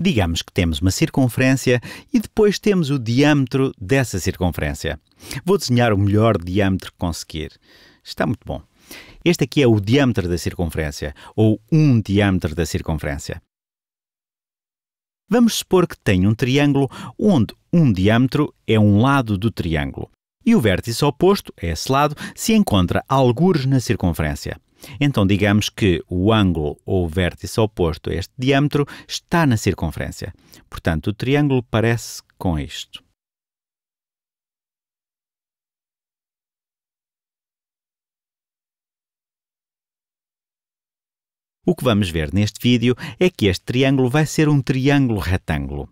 Digamos que temos uma circunferência e depois temos o diâmetro dessa circunferência. Vou desenhar o melhor diâmetro que conseguir. Está muito bom. Este aqui é o diâmetro da circunferência, ou um diâmetro da circunferência. Vamos supor que tenho um triângulo onde um diâmetro é um lado do triângulo e o vértice oposto, a esse lado, se encontra algures na circunferência. Então digamos que o ângulo ou vértice oposto a este diâmetro está na circunferência. Portanto, o triângulo parece com isto. O que vamos ver neste vídeo é que este triângulo vai ser um triângulo retângulo.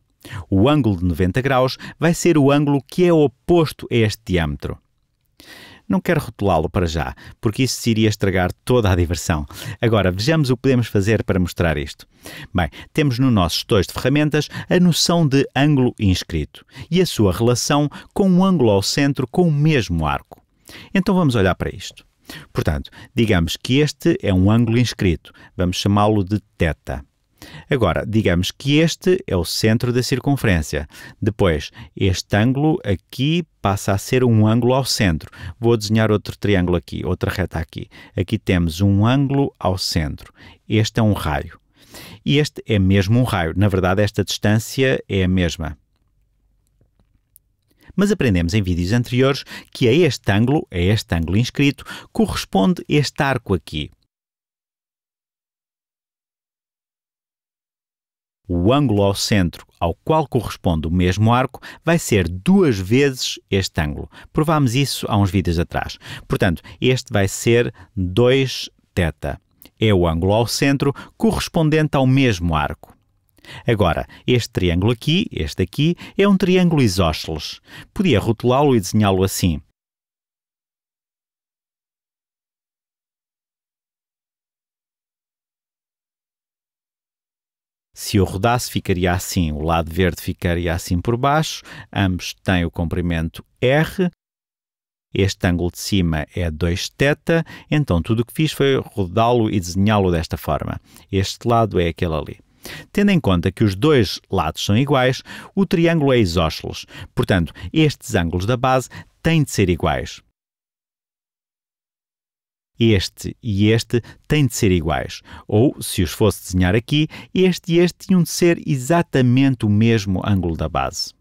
O ângulo de 90 graus vai ser o ângulo que é oposto a este diâmetro. Não quero rotulá-lo para já, porque isso iria estragar toda a diversão. Agora, vejamos o que podemos fazer para mostrar isto. Bem, temos no nosso estojo de ferramentas a noção de ângulo inscrito e a sua relação com o um ângulo ao centro com o mesmo arco. Então vamos olhar para isto. Portanto, digamos que este é um ângulo inscrito. Vamos chamá-lo de θ. Agora, digamos que este é o centro da circunferência. Depois, este ângulo aqui passa a ser um ângulo ao centro. Vou desenhar outro triângulo aqui, outra reta aqui. Aqui temos um ângulo ao centro. Este é um raio. E este é mesmo um raio. Na verdade, esta distância é a mesma mas aprendemos em vídeos anteriores que a é este ângulo, a é este ângulo inscrito, corresponde este arco aqui. O ângulo ao centro, ao qual corresponde o mesmo arco, vai ser duas vezes este ângulo. Provámos isso há uns vídeos atrás. Portanto, este vai ser 2 θ. É o ângulo ao centro correspondente ao mesmo arco. Agora, este triângulo aqui, este aqui, é um triângulo isósceles. Podia rotulá-lo e desenhá-lo assim. Se eu rodasse, ficaria assim. O lado verde ficaria assim por baixo. Ambos têm o comprimento R. Este ângulo de cima é 2 θ, então tudo o que fiz foi rodá-lo e desenhá-lo desta forma. Este lado é aquele ali. Tendo em conta que os dois lados são iguais, o triângulo é isósceles. Portanto, estes ângulos da base têm de ser iguais este e este têm de ser iguais. Ou, se os fosse desenhar aqui, este e este tinham de ser exatamente o mesmo ângulo da base.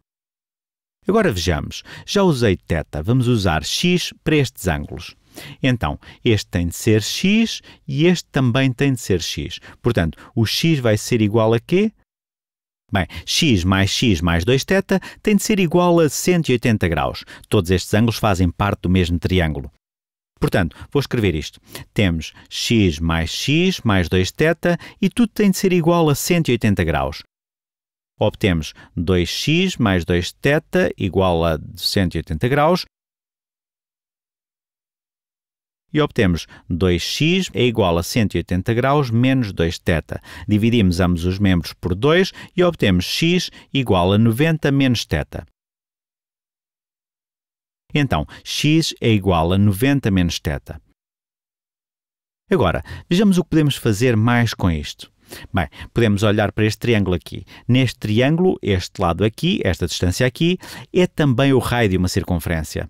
Agora vejamos. Já usei θ. Vamos usar x para estes ângulos. Então, este tem de ser x e este também tem de ser x. Portanto, o x vai ser igual a quê? Bem, x mais x mais 2θ tem de ser igual a 180 graus. Todos estes ângulos fazem parte do mesmo triângulo. Portanto, vou escrever isto. Temos x mais x mais 2 θ e tudo tem de ser igual a 180 graus. Obtemos 2x mais 2 θ igual a 180 graus. E obtemos 2x é igual a 180 graus menos 2 θ. Dividimos ambos os membros por 2 e obtemos x igual a 90 menos θ. Então, x é igual a 90 menos θ. Agora, vejamos o que podemos fazer mais com isto. Bem, podemos olhar para este triângulo aqui. Neste triângulo, este lado aqui, esta distância aqui, é também o raio de uma circunferência.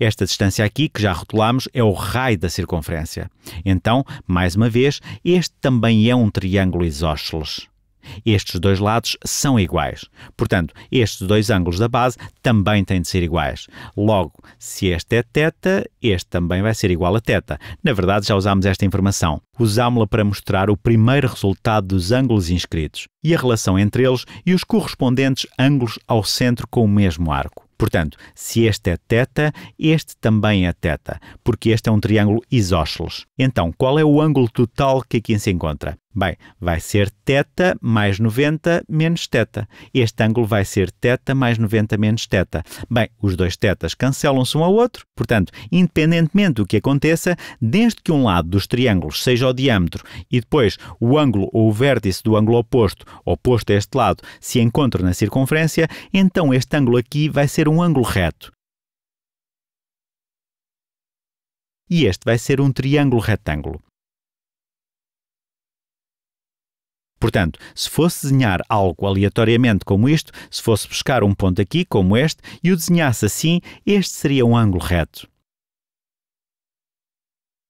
Esta distância aqui, que já rotulamos, é o raio da circunferência. Então, mais uma vez, este também é um triângulo isósceles. Estes dois lados são iguais. Portanto, estes dois ângulos da base também têm de ser iguais. Logo, se este é θ, este também vai ser igual a θ. Na verdade, já usámos esta informação. Usámos-la para mostrar o primeiro resultado dos ângulos inscritos e a relação entre eles e os correspondentes ângulos ao centro com o mesmo arco. Portanto, se este é teta, este também é teta, porque este é um triângulo isósceles. Então, qual é o ângulo total que aqui se encontra? Bem, vai ser θ mais 90 menos θ. Este ângulo vai ser θ mais 90 menos θ. Bem, os dois tetas cancelam-se um ao outro, portanto, independentemente do que aconteça, desde que um lado dos triângulos seja o diâmetro e depois o ângulo ou o vértice do ângulo oposto, oposto a este lado, se encontre na circunferência, então este ângulo aqui vai ser um ângulo reto. E este vai ser um triângulo retângulo. Portanto, se fosse desenhar algo aleatoriamente como isto, se fosse buscar um ponto aqui, como este, e o desenhasse assim, este seria um ângulo reto.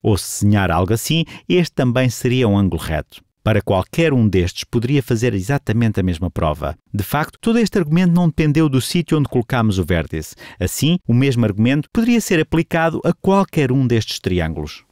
Ou se desenhar algo assim, este também seria um ângulo reto. Para qualquer um destes, poderia fazer exatamente a mesma prova. De facto, todo este argumento não dependeu do sítio onde colocámos o vértice. Assim, o mesmo argumento poderia ser aplicado a qualquer um destes triângulos.